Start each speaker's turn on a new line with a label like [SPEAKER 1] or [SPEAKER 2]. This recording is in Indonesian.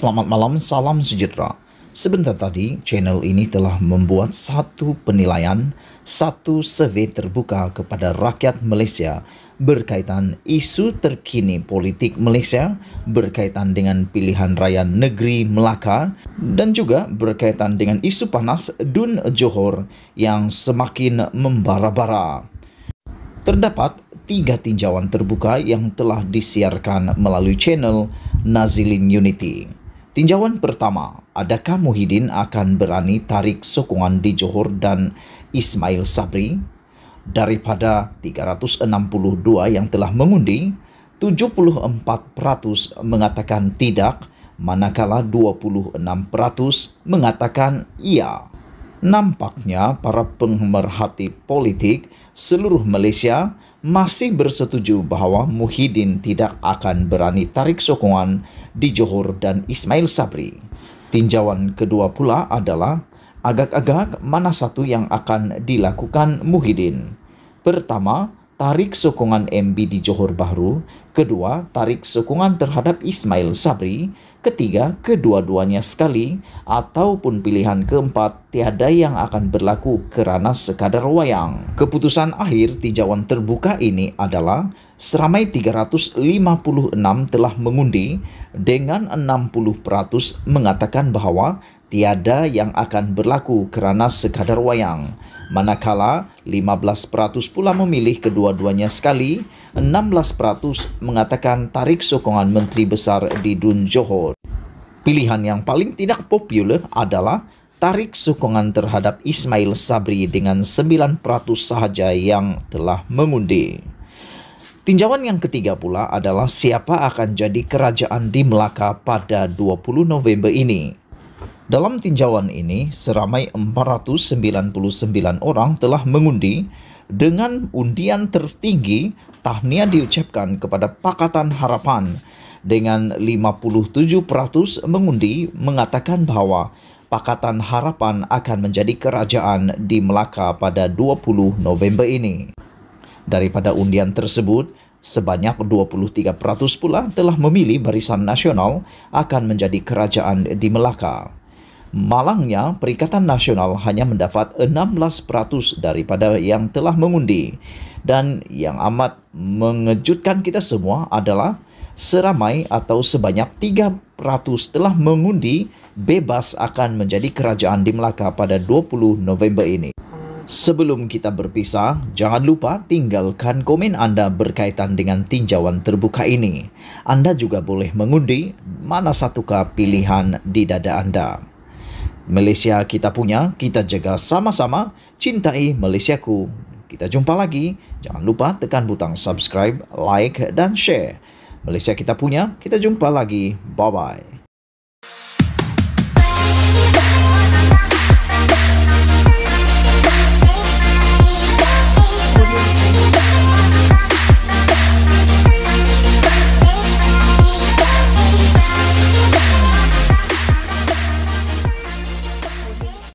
[SPEAKER 1] Selamat malam, salam sejahtera. Sebentar tadi, channel ini telah membuat satu penilaian, satu survei terbuka kepada rakyat Malaysia berkaitan isu terkini politik Malaysia, berkaitan dengan pilihan raya negeri Melaka dan juga berkaitan dengan isu panas Dun Johor yang semakin membara-bara. Terdapat tiga tinjauan terbuka yang telah disiarkan melalui channel Nazilin Unity. Tinjauan pertama, adakah Muhyiddin akan berani tarik sokongan di Johor dan Ismail Sabri? Daripada 362 yang telah mengundi, 74% mengatakan tidak, manakala 26% mengatakan iya. Nampaknya para pemerhati politik seluruh Malaysia masih bersetuju bahwa Muhyiddin tidak akan berani tarik sokongan di Johor dan Ismail Sabri. Tinjauan kedua pula adalah agak-agak mana satu yang akan dilakukan Muhyiddin. Pertama, tarik sokongan MB di Johor Bahru, kedua, tarik sokongan terhadap Ismail Sabri, ketiga, kedua-duanya sekali, ataupun pilihan keempat, tiada yang akan berlaku kerana sekadar wayang. Keputusan akhir tinjauan terbuka ini adalah seramai 356 telah mengundi dengan 60% mengatakan bahwa tiada yang akan berlaku kerana sekadar wayang. Manakala 15% pula memilih kedua-duanya sekali, 16% mengatakan tarik sokongan Menteri Besar di Dun Johor. Pilihan yang paling tidak popular adalah tarik sokongan terhadap Ismail Sabri dengan 9% sahaja yang telah mengundi. Tinjauan yang ketiga pula adalah siapa akan jadi kerajaan di Melaka pada 20 November ini. Dalam tinjauan ini, seramai 499 orang telah mengundi dengan undian tertinggi tahniah diucapkan kepada Pakatan Harapan dengan 57% mengundi mengatakan bahwa Pakatan Harapan akan menjadi kerajaan di Melaka pada 20 November ini. Daripada undian tersebut, Sebanyak 23% pula telah memilih Barisan Nasional akan menjadi kerajaan di Melaka. Malangnya, Perikatan Nasional hanya mendapat 16% daripada yang telah mengundi. Dan yang amat mengejutkan kita semua adalah seramai atau sebanyak 300 telah mengundi bebas akan menjadi kerajaan di Melaka pada 20 November ini. Sebelum kita berpisah, jangan lupa tinggalkan komen Anda berkaitan dengan tinjauan terbuka ini. Anda juga boleh mengundi mana satukah pilihan di dada Anda. Malaysia kita punya, kita jaga sama-sama, cintai Malaysia ku. Kita jumpa lagi. Jangan lupa tekan butang subscribe, like dan share. Malaysia kita punya, kita jumpa lagi. Bye bye.